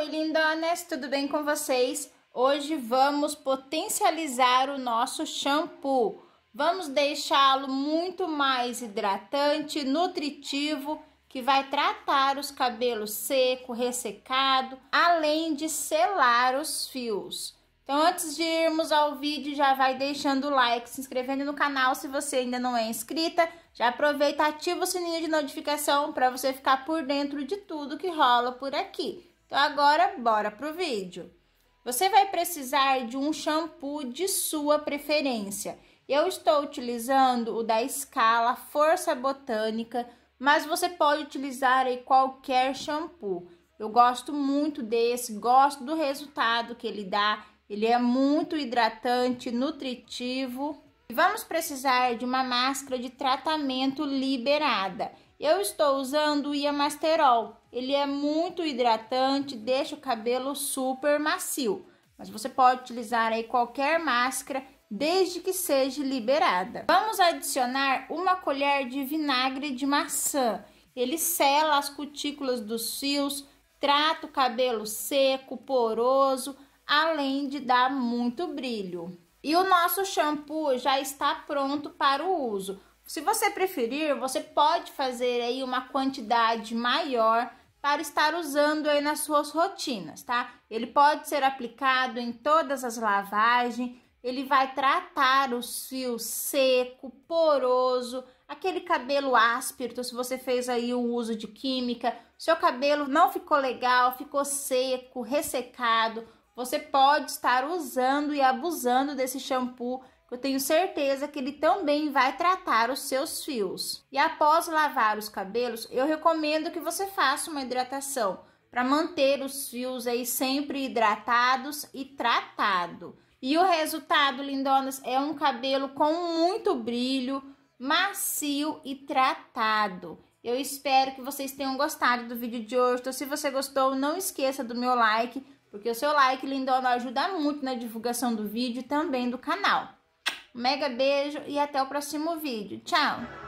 Oi, lindonas, tudo bem com vocês? Hoje vamos potencializar o nosso shampoo. Vamos deixá-lo muito mais hidratante, nutritivo, que vai tratar os cabelos seco, ressecado, além de selar os fios. Então, antes de irmos ao vídeo, já vai deixando o like, se inscrevendo no canal se você ainda não é inscrita. Já aproveita, ativa o sininho de notificação para você ficar por dentro de tudo que rola por aqui. Então agora bora pro vídeo. Você vai precisar de um shampoo de sua preferência. Eu estou utilizando o da Escala Força Botânica, mas você pode utilizar aí qualquer shampoo. Eu gosto muito desse, gosto do resultado que ele dá. Ele é muito hidratante, nutritivo, Vamos precisar de uma máscara de tratamento liberada. Eu estou usando o Iamasterol. Ele é muito hidratante, deixa o cabelo super macio. Mas você pode utilizar aí qualquer máscara, desde que seja liberada. Vamos adicionar uma colher de vinagre de maçã. Ele sela as cutículas dos fios, trata o cabelo seco, poroso, além de dar muito brilho. E o nosso shampoo já está pronto para o uso. Se você preferir, você pode fazer aí uma quantidade maior para estar usando aí nas suas rotinas, tá? Ele pode ser aplicado em todas as lavagens, ele vai tratar o fio seco, poroso, aquele cabelo áspero, então, se você fez aí um uso de química, seu cabelo não ficou legal, ficou seco, ressecado, você pode estar usando e abusando desse shampoo. Eu tenho certeza que ele também vai tratar os seus fios. E após lavar os cabelos, eu recomendo que você faça uma hidratação para manter os fios aí sempre hidratados e tratado. E o resultado, lindonas, é um cabelo com muito brilho, macio e tratado. Eu espero que vocês tenham gostado do vídeo de hoje. Então, se você gostou, não esqueça do meu like porque o seu like, lindona, ajuda muito na divulgação do vídeo e também do canal. Um mega beijo e até o próximo vídeo. Tchau!